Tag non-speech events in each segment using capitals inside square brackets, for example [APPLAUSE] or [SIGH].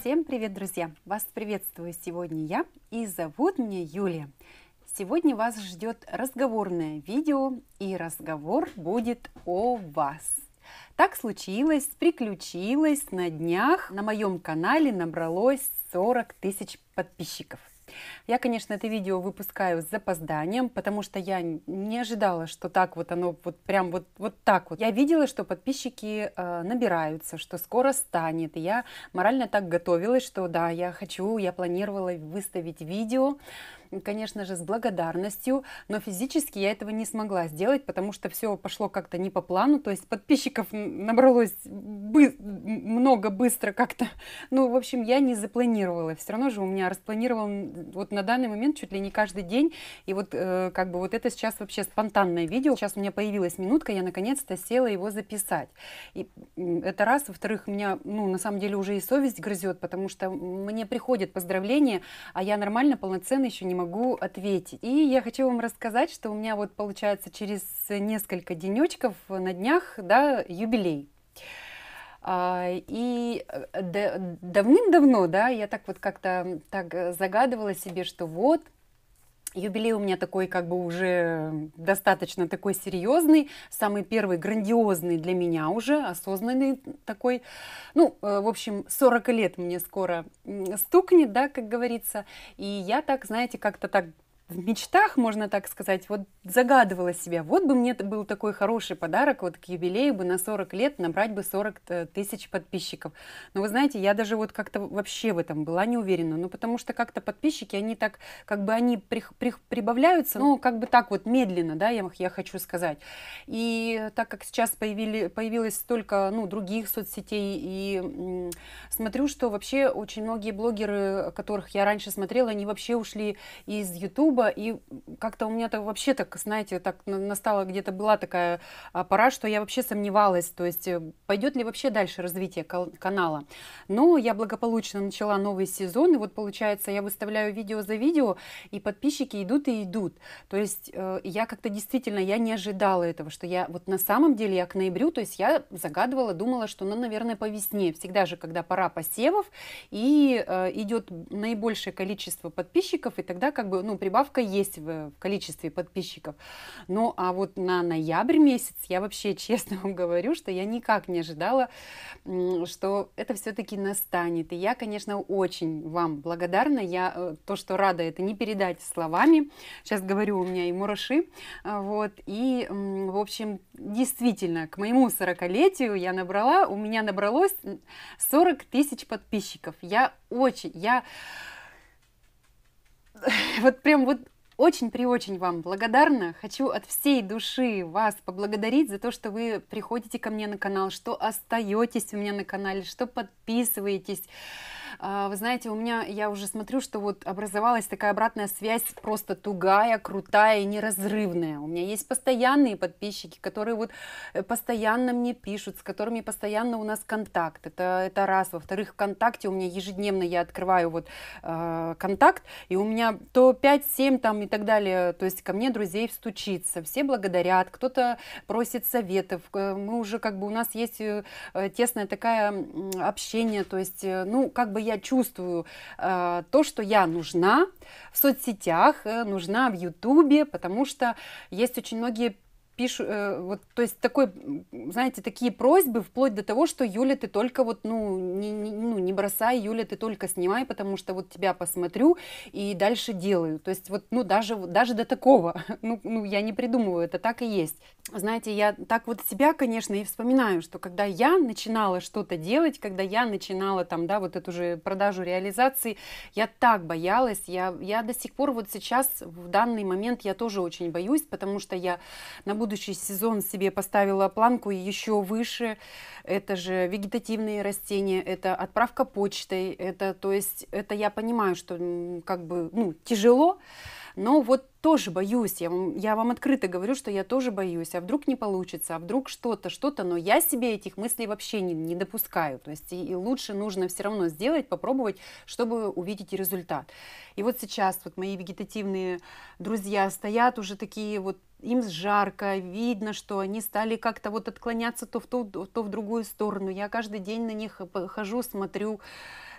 Всем привет, друзья! Вас приветствую сегодня я и зовут меня Юлия. Сегодня вас ждет разговорное видео и разговор будет о вас. Так случилось, приключилось, на днях на моем канале набралось 40 тысяч подписчиков. Я, конечно, это видео выпускаю с запозданием, потому что я не ожидала, что так вот оно вот прям вот, вот так вот. Я видела, что подписчики э, набираются, что скоро станет. И я морально так готовилась, что да, я хочу, я планировала выставить видео, конечно же, с благодарностью, но физически я этого не смогла сделать, потому что все пошло как-то не по плану, то есть подписчиков набралось бы много быстро как-то. [LAUGHS] Ну, в общем, я не запланировала. Все равно же у меня распланирован вот на данный момент чуть ли не каждый день. И вот э, как бы вот это сейчас вообще спонтанное видео. Сейчас у меня появилась минутка, я наконец-то села его записать. И это раз. Во-вторых, меня, ну, на самом деле уже и совесть грызет, потому что мне приходят поздравления, а я нормально, полноценно еще не могу ответить. И я хочу вам рассказать, что у меня вот получается через несколько денечков на днях да, юбилей. А, и э, давным-давно, да, я так вот как-то так э, загадывала себе, что вот Юбилей у меня такой как бы уже достаточно такой серьезный, самый первый грандиозный для меня уже, осознанный такой. Ну, э, в общем, 40 лет мне скоро стукнет, да, как говорится. И я так, знаете, как-то так в мечтах, можно так сказать, вот загадывала себе, вот бы мне был такой хороший подарок, вот к юбилею бы на 40 лет набрать бы 40 э, тысяч подписчиков. Но вы знаете, я даже вот как-то вообще в этом была не уверена, ну потому что как-то подписчики, они так, как бы они при, при, прибавляются, ну как бы так вот медленно, да, я, я хочу сказать. И так как сейчас появили, появилось столько, ну, других соцсетей, и смотрю, что вообще очень многие блогеры, которых я раньше смотрела, они вообще ушли из Ютуба, и как-то у меня-то вообще так так, знаете, так настала где-то была такая а, пора, что я вообще сомневалась, то есть э, пойдет ли вообще дальше развитие канала. Но я благополучно начала новый сезон, и вот получается, я выставляю видео за видео, и подписчики идут и идут. То есть э, я как-то действительно, я не ожидала этого, что я вот на самом деле я к ноябрю, то есть я загадывала, думала, что, ну, наверное, по весне, всегда же, когда пора посевов, и э, идет наибольшее количество подписчиков, и тогда как бы, ну, прибавка есть в количестве подписчиков подписчиков. Ну, а вот на ноябрь месяц я вообще [LAUGHS] честно вам говорю, что я никак не ожидала, что это все-таки настанет. И я, конечно, очень вам благодарна. Я э, то, что рада, это не передать словами. Сейчас говорю, у меня и мураши. Э, вот. И, в общем, действительно, к моему 40-летию я набрала, у меня набралось 40 тысяч подписчиков. Я очень, я [LAUGHS] вот прям вот очень при очень вам благодарна. Хочу от всей души вас поблагодарить за то, что вы приходите ко мне на канал, что остаетесь у меня на канале, что подписываетесь. А, вы знаете, у меня, я уже смотрю, что вот образовалась такая обратная связь просто тугая, крутая и неразрывная. У меня есть постоянные подписчики, которые вот э, постоянно мне пишут, с которыми постоянно у нас контакт. Это, это раз. Во-вторых, ВКонтакте у меня ежедневно я открываю вот э, контакт, и у меня то 5-7 там и так далее, то есть ко мне друзей стучится, все благодарят, кто-то просит советов, э, мы уже как бы у нас есть э, тесное такая общение, то есть, ну, как бы бы я чувствую э, то, что я нужна в соцсетях, э, нужна в Ютубе, потому что есть очень многие пишут, э, вот, то есть такой, знаете, такие просьбы вплоть до того, что Юля, ты только вот, ну не, не, ну, не бросай, Юля, ты только снимай, потому что вот тебя посмотрю и дальше делаю. То есть вот, ну, даже, даже до такого, [LAUGHS] ну, ну, я не придумываю, это так и есть знаете, я так вот себя, конечно, и вспоминаю, что когда я начинала что-то делать, когда я начинала там, да, вот эту же продажу реализации, я так боялась, я, я до сих пор вот сейчас, в данный момент я тоже очень боюсь, потому что я на будущий сезон себе поставила планку еще выше, это же вегетативные растения, это отправка почтой, это, то есть, это я понимаю, что как бы, ну, тяжело, но вот тоже боюсь, я вам, я вам открыто говорю, что я тоже боюсь, а вдруг не получится, а вдруг что-то, что-то, но я себе этих мыслей вообще не, не допускаю. То есть и, и лучше нужно все равно сделать, попробовать, чтобы увидеть результат. И вот сейчас вот мои вегетативные друзья стоят уже такие вот им жарко, видно, что они стали как-то вот отклоняться то в ту, то в другую сторону. Я каждый день на них хожу, смотрю,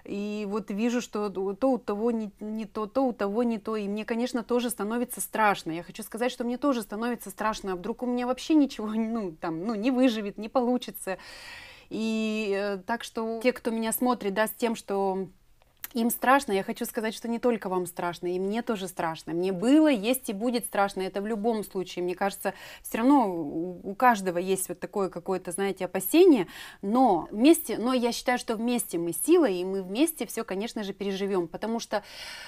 и вот вижу, что то у того не, не то, то у того не то, и мне, конечно, тоже становится страшно. Я хочу сказать, что мне тоже становится страшно, а вдруг у меня вообще ничего, [LAUGHS] ну, там, ну, не выживет, не получится. И э, так что те, кто меня смотрит, да, с тем, что им страшно, я хочу сказать, что не только вам страшно, и мне тоже страшно. Мне было, есть и будет страшно, это в любом случае. Мне кажется, все равно у каждого есть вот такое какое-то, знаете, опасение, но вместе, но я считаю, что вместе мы сила, и мы вместе все, конечно же, переживем, потому что,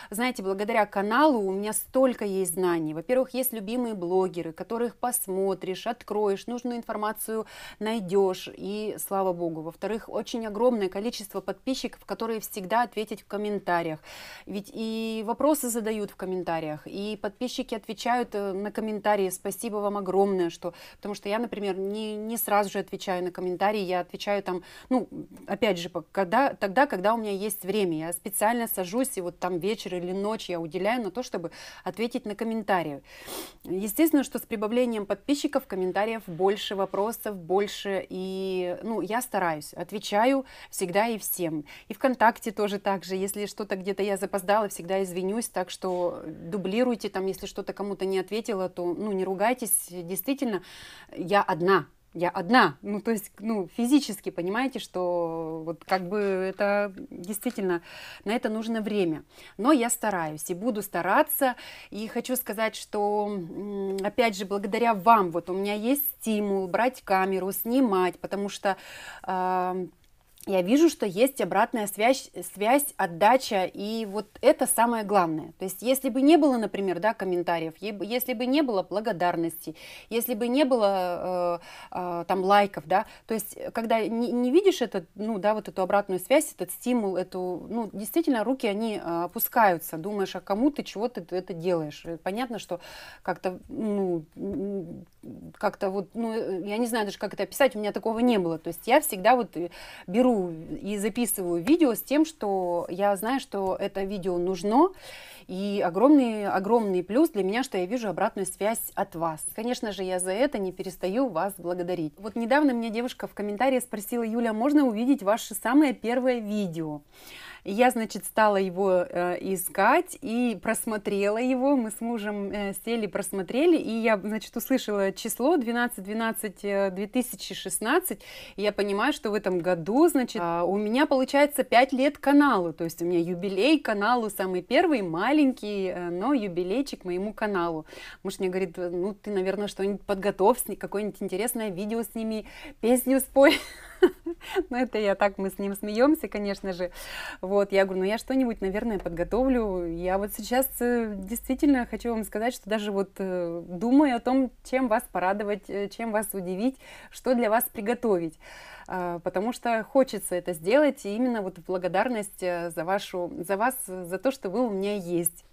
знаете, благодаря каналу у меня столько есть знаний. Во-первых, есть любимые блогеры, которых посмотришь, откроешь, нужную информацию найдешь, и слава богу. Во-вторых, очень огромное количество подписчиков, которые всегда ответят комментариях. Ведь и вопросы задают в комментариях, и подписчики отвечают э, на комментарии. Спасибо вам огромное, что... Потому что я, например, не, не сразу же отвечаю на комментарии, я отвечаю там, ну, опять же, когда, тогда, когда у меня есть время. Я специально сажусь, и вот там вечер или ночь я уделяю на то, чтобы ответить на комментарии. Естественно, что с прибавлением подписчиков, комментариев больше вопросов, больше, и, ну, я стараюсь, отвечаю всегда и всем. И ВКонтакте тоже так же, если что-то где-то я запоздала, всегда извинюсь, так что дублируйте там, если что-то кому-то не ответила, то, ну, не ругайтесь, действительно, я одна, я одна, ну, то есть, ну, физически, понимаете, что вот как бы это действительно, на это нужно время, но я стараюсь и буду стараться, и хочу сказать, что, опять же, благодаря вам, вот у меня есть стимул брать камеру, снимать, потому что э, я вижу, что есть обратная связь, связь, отдача, и вот это самое главное. То есть, если бы не было, например, да, комментариев, если бы не было благодарности, если бы не было э, э, там лайков, да, то есть, э, когда не, не видишь этот, ну, да, вот эту обратную связь, этот стимул, эту, ну, действительно, руки, они э, опускаются, думаешь, а кому ты, чего ты это делаешь. Э, понятно, что как-то, ну, как-то вот, ну, я не знаю даже, как это описать, у меня такого не было. То есть, я всегда вот беру и записываю видео с тем, что я знаю, что это видео нужно, и огромный, огромный плюс для меня, что я вижу обратную связь от вас. Конечно же, я за это не перестаю вас благодарить. Вот недавно мне девушка в комментарии спросила, Юля, а можно увидеть ваше самое первое видео? Я, значит, стала его э, искать и просмотрела его. Мы с мужем э, сели, просмотрели, и я, значит, услышала число 12-12-2016. Э, я понимаю, что в этом году, значит, э, у меня получается 5 лет каналу. То есть у меня юбилей каналу самый первый, май маленький, э, но юбилейчик моему каналу. Муж мне говорит, ну ты, наверное, что-нибудь подготовь, какое-нибудь интересное видео с ними песню спой. [LAUGHS] [LAUGHS] Ну, это я так, мы с ним смеемся, конечно же. Вот, я говорю, ну, я что-нибудь, наверное, подготовлю. Я вот сейчас э, действительно хочу вам сказать, что даже вот э, думаю о том, чем вас порадовать, э, чем вас удивить, что для вас приготовить. А, потому что хочется это сделать, и именно вот в благодарность за вашу, за вас, за то, что вы у меня есть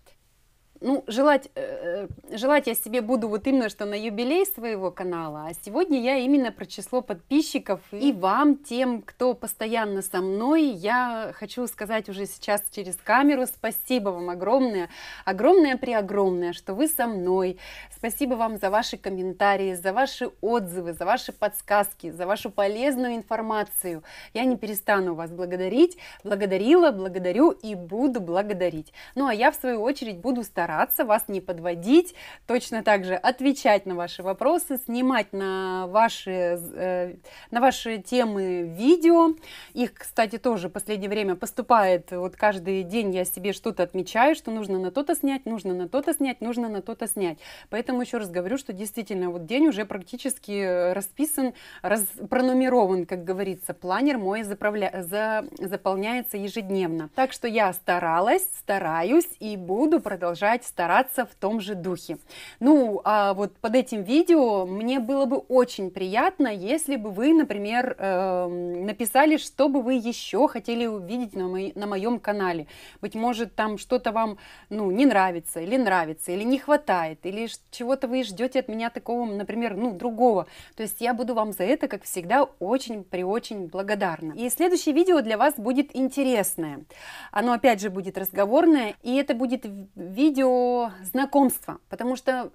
ну, желать, э, э, желать я себе буду вот именно что на юбилей своего канала, а сегодня я именно про число подписчиков и вам, тем, кто постоянно со мной, я хочу сказать уже сейчас через камеру спасибо вам огромное, огромное преогромное, что вы со мной. Спасибо вам за ваши комментарии, за ваши отзывы, за ваши подсказки, за вашу полезную информацию. Я не перестану вас благодарить, благодарила, благодарю и буду благодарить. Ну а я в свою очередь буду стараться стараться вас не подводить, точно так же отвечать на ваши вопросы, снимать на ваши, э, на ваши темы видео. Их, кстати, тоже в последнее время поступает, вот каждый день я себе что-то отмечаю, что нужно на то-то снять, нужно на то-то снять, нужно на то-то снять. Поэтому еще раз говорю, что действительно вот день уже практически расписан, раз, пронумерован, как говорится, планер мой заправля, за, заполняется ежедневно. Так что я старалась, стараюсь и буду продолжать продолжать стараться в том же духе. Ну, а вот под этим видео мне было бы очень приятно, если бы вы, например, э, написали, что бы вы еще хотели увидеть на, мо- на моем канале. Быть может, там что-то вам, ну, не нравится, или нравится, или не хватает, или чего-то вы ждете от меня такого, например, ну, другого. То есть я буду вам за это, как всегда, очень при очень благодарна. И следующее видео для вас будет интересное. Оно опять же будет разговорное, и это будет видео про знакомство, потому что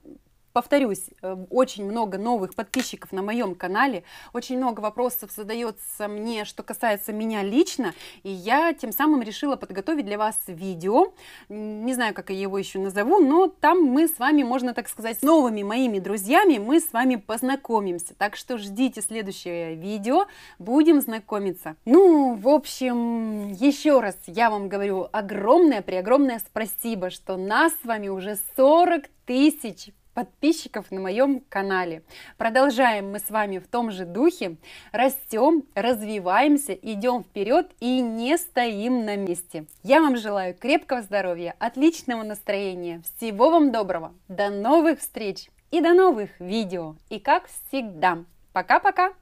повторюсь, э, очень много новых подписчиков на моем канале, очень много вопросов задается мне, что касается меня лично, и я тем самым решила подготовить для вас видео, не знаю, как я его еще назову, но там мы с вами, можно так сказать, с новыми моими друзьями мы с вами познакомимся, так что ждите следующее видео, будем знакомиться. Ну, в общем, еще раз я вам говорю огромное-преогромное спасибо, что нас с вами уже 40 тысяч подписчиков на моем канале. Продолжаем мы с вами в том же духе, растем, развиваемся, идем вперед и не стоим на месте. Я вам желаю крепкого здоровья, отличного настроения, всего вам доброго, до новых встреч и до новых видео. И как всегда, пока-пока!